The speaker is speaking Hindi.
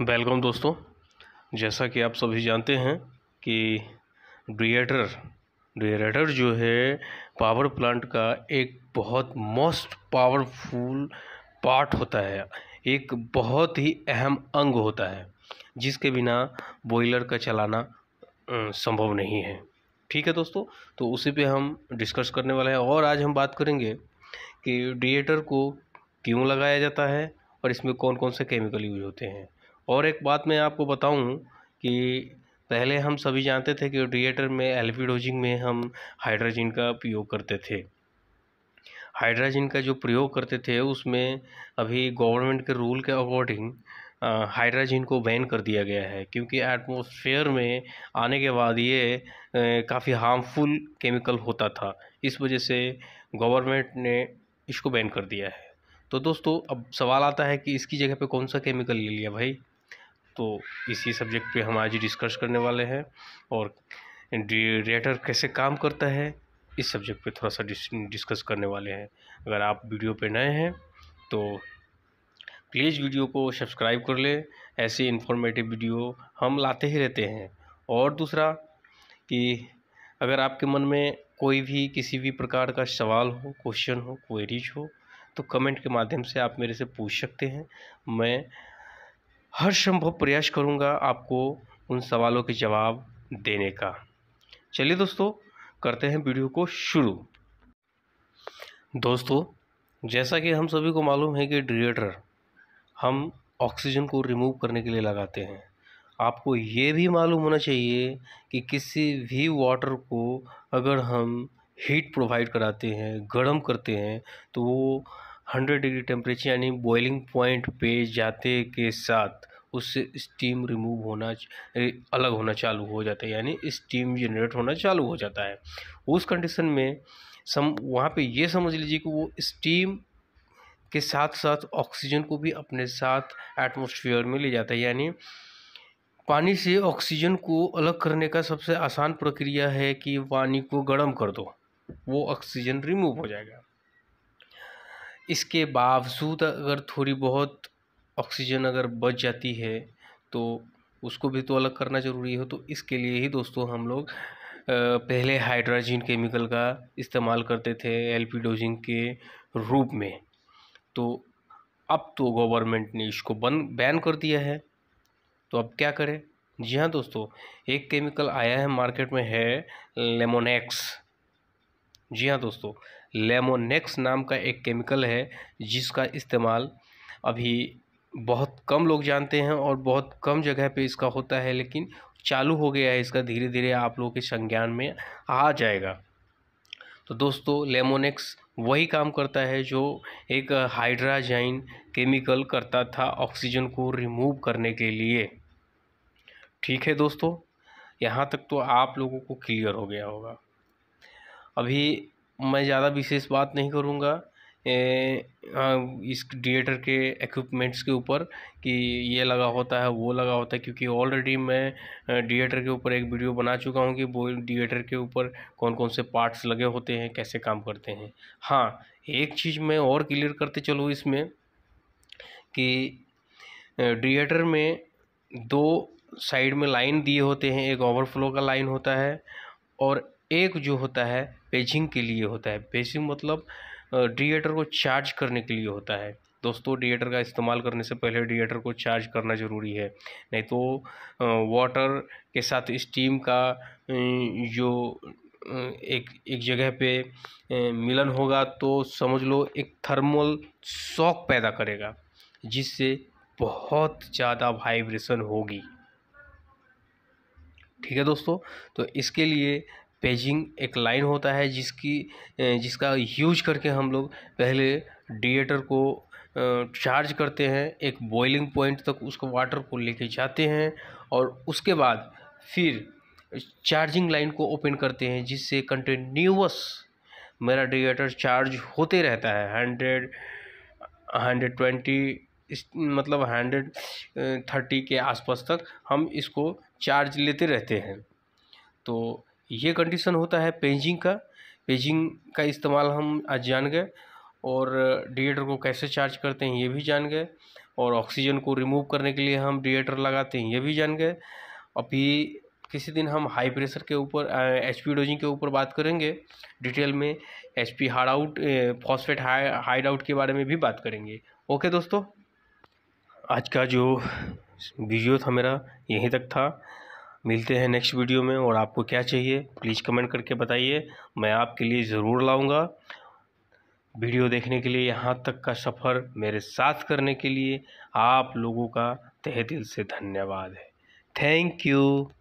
वेलकम दोस्तों जैसा कि आप सभी जानते हैं कि डिएटर डिएटर जो है पावर प्लांट का एक बहुत मोस्ट पावरफुल पार्ट होता है एक बहुत ही अहम अंग होता है जिसके बिना बॉयलर का चलाना संभव नहीं है ठीक है दोस्तों तो उसी पे हम डिस्कस करने वाले हैं और आज हम बात करेंगे कि डिएटर को क्यों लगाया जाता है और इसमें कौन कौन से केमिकल यूज होते हैं और एक बात मैं आपको बताऊँ कि पहले हम सभी जानते थे कि रेडिएटर में एल डोजिंग में हम हाइड्रोजन का प्रयोग करते थे हाइड्रोजन का जो प्रयोग करते थे उसमें अभी गवर्नमेंट के रूल के अकॉर्डिंग हाइड्रोजन को बैन कर दिया गया है क्योंकि एटमॉस्फेयर में आने के बाद ये काफ़ी हार्मफुल केमिकल होता था इस वजह से गवर्नमेंट ने इसको बैन कर दिया है तो दोस्तों अब सवाल आता है कि इसकी जगह पे कौन सा केमिकल ले लिया भाई तो इसी सब्जेक्ट पे हम आज डिस्कस करने वाले हैं और रेटर कैसे काम करता है इस सब्जेक्ट पे थोड़ा सा डिस्कस करने वाले हैं अगर आप वीडियो पे नए हैं तो प्लीज़ वीडियो को सब्सक्राइब कर ले ऐसे इन्फॉर्मेटिव वीडियो हम लाते ही रहते हैं और दूसरा कि अगर आपके मन में कोई भी किसी भी प्रकार का सवाल हो क्वेश्चन हो क्वेरीज हो तो कमेंट के माध्यम से आप मेरे से पूछ सकते हैं मैं हर संभव प्रयास करूँगा आपको उन सवालों के जवाब देने का चलिए दोस्तों करते हैं वीडियो को शुरू दोस्तों जैसा कि हम सभी को मालूम है कि ड्रिएटर हम ऑक्सीजन को रिमूव करने के लिए लगाते हैं आपको ये भी मालूम होना चाहिए कि किसी भी वाटर को अगर हम हीट प्रोवाइड कराते हैं गर्म करते हैं तो वो हंड्रेड डिग्री टेम्परेचर यानी बॉइलिंग पॉइंट पे जाते के साथ उससे स्टीम रिमूव होना अलग होना चालू हो जाता है यानी स्टीम जनरेट होना चालू हो जाता है उस कंडीशन में सम वहाँ पे ये समझ लीजिए कि वो स्टीम के साथ साथ ऑक्सीजन को भी अपने साथ एटमोसफियर में ले जाता है यानी पानी से ऑक्सीजन को अलग करने का सबसे आसान प्रक्रिया है कि पानी को गर्म कर दो वो ऑक्सीजन रिमूव हो जाएगा इसके बावजूद अगर थोड़ी बहुत ऑक्सीजन अगर बच जाती है तो उसको भी तो अलग करना ज़रूरी है तो इसके लिए ही दोस्तों हम लोग पहले हाइड्राजीन केमिकल का इस्तेमाल करते थे एल्पिडोजिन के रूप में तो अब तो गवर्नमेंट ने इसको बन बैन कर दिया है तो अब क्या करें जी हाँ दोस्तों एक केमिकल आया है मार्केट में है लेमोनेक्स जी हाँ दोस्तों लेमोनेक्स नाम का एक केमिकल है जिसका इस्तेमाल अभी बहुत कम लोग जानते हैं और बहुत कम जगह पे इसका होता है लेकिन चालू हो गया है इसका धीरे धीरे आप लोगों के संज्ञान में आ जाएगा तो दोस्तों लेमोनेक्स वही काम करता है जो एक हाइड्राजाइन केमिकल करता था ऑक्सीजन को रिमूव करने के लिए ठीक है दोस्तों यहाँ तक तो आप लोगों को क्लियर हो गया होगा अभी मैं ज़्यादा विशेष बात नहीं करूँगा इस क्रिएटर के इक्विपमेंट्स के ऊपर कि ये लगा होता है वो लगा होता है क्योंकि ऑलरेडी मैं डिएटर के ऊपर एक वीडियो बना चुका हूँ कि वो डिएटर के ऊपर कौन कौन से पार्ट्स लगे होते हैं कैसे काम करते हैं हाँ एक चीज़ मैं और क्लियर करते चलूँ इसमें कि डिएटर में दो साइड में लाइन दिए होते हैं एक ओवरफ्लो का लाइन होता है और एक जो होता है पेजिंग के लिए होता है पेजिंग मतलब डिएटर को चार्ज करने के लिए होता है दोस्तों डिएटर का इस्तेमाल करने से पहले डिएटर को चार्ज करना ज़रूरी है नहीं तो वाटर के साथ स्टीम का जो एक एक जगह पे मिलन होगा तो समझ लो एक थर्मल शॉक पैदा करेगा जिससे बहुत ज़्यादा वाइब्रेशन होगी ठीक है दोस्तों तो इसके लिए पेजिंग एक लाइन होता है जिसकी जिसका यूज करके हम लोग पहले डिएटर को चार्ज करते हैं एक बॉइलिंग पॉइंट तक उसको वाटर को लेके जाते हैं और उसके बाद फिर चार्जिंग लाइन को ओपन करते हैं जिससे कंटिन्यूस मेरा डिएटर चार्ज होते रहता है हंड्रेड हंड्रेड ट्वेंटी इस मतलब हंड्रेड थर्टी के आसपास तक हम इसको चार्ज लेते रहते हैं तो ये कंडीशन होता है पेजिंग का पेजिंग का इस्तेमाल हम आज जान गए और डिएटर को कैसे चार्ज करते हैं ये भी जान गए और ऑक्सीजन को रिमूव करने के लिए हम डिएटर लगाते हैं ये भी जान गए अभी किसी दिन हम हाई प्रेशर के ऊपर एच पी डोजिंग के ऊपर बात करेंगे डिटेल में H P hard out phosphate high hide out के बारे में भी बात करेंगे ओके दोस्तों आज का जो वीडियो था मेरा यहीं तक था मिलते हैं नेक्स्ट वीडियो में और आपको क्या चाहिए प्लीज़ कमेंट करके बताइए मैं आपके लिए ज़रूर लाऊंगा वीडियो देखने के लिए यहाँ तक का सफ़र मेरे साथ करने के लिए आप लोगों का तहे दिल से धन्यवाद है थैंक यू